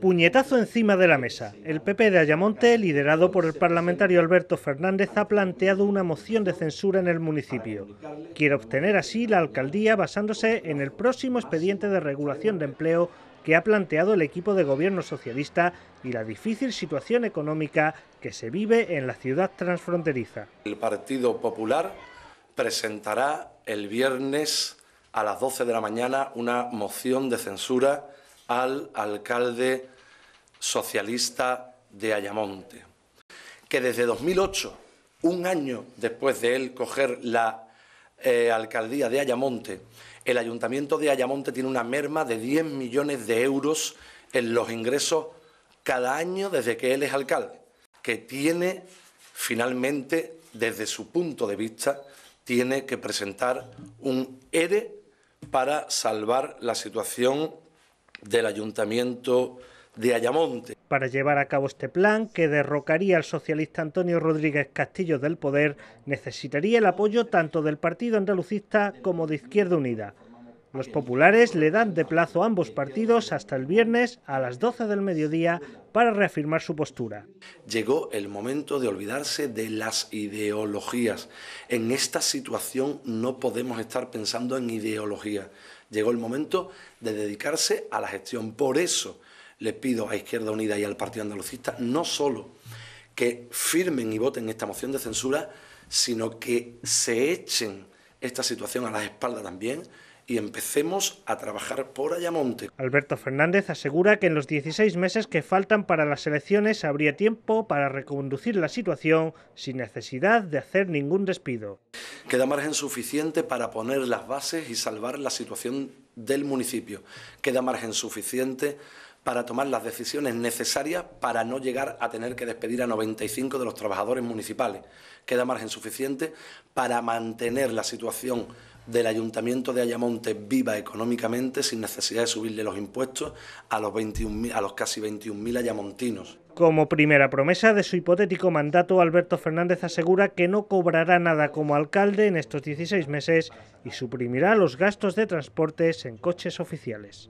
Puñetazo encima de la mesa. El PP de Ayamonte, liderado por el parlamentario Alberto Fernández, ha planteado una moción de censura en el municipio. Quiere obtener así la alcaldía basándose en el próximo expediente de regulación de empleo que ha planteado el equipo de gobierno socialista y la difícil situación económica que se vive en la ciudad transfronteriza. El Partido Popular presentará el viernes a las 12 de la mañana una moción de censura al alcalde socialista de Ayamonte, que desde 2008, un año después de él coger la eh, alcaldía de Ayamonte, el ayuntamiento de Ayamonte tiene una merma de 10 millones de euros en los ingresos cada año desde que él es alcalde, que tiene finalmente, desde su punto de vista, tiene que presentar un ERE para salvar la situación del Ayuntamiento de Ayamonte. Para llevar a cabo este plan, que derrocaría al socialista Antonio Rodríguez Castillo del poder, necesitaría el apoyo tanto del Partido Andalucista como de Izquierda Unida. Los populares le dan de plazo a ambos partidos hasta el viernes a las 12 del mediodía para reafirmar su postura. Llegó el momento de olvidarse de las ideologías. En esta situación no podemos estar pensando en ideología. Llegó el momento de dedicarse a la gestión. Por eso les pido a Izquierda Unida y al Partido Andalucista no solo que firmen y voten esta moción de censura, sino que se echen esta situación a las espaldas también y empecemos a trabajar por Ayamonte. Alberto Fernández asegura que en los 16 meses que faltan para las elecciones habría tiempo para reconducir la situación sin necesidad de hacer ningún despido. Queda margen suficiente para poner las bases y salvar la situación del municipio. Queda margen suficiente para tomar las decisiones necesarias para no llegar a tener que despedir a 95 de los trabajadores municipales. Queda margen suficiente para mantener la situación del Ayuntamiento de Ayamonte viva económicamente sin necesidad de subirle los impuestos a los, a los casi 21.000 ayamontinos. Como primera promesa de su hipotético mandato, Alberto Fernández asegura que no cobrará nada como alcalde en estos 16 meses y suprimirá los gastos de transportes en coches oficiales.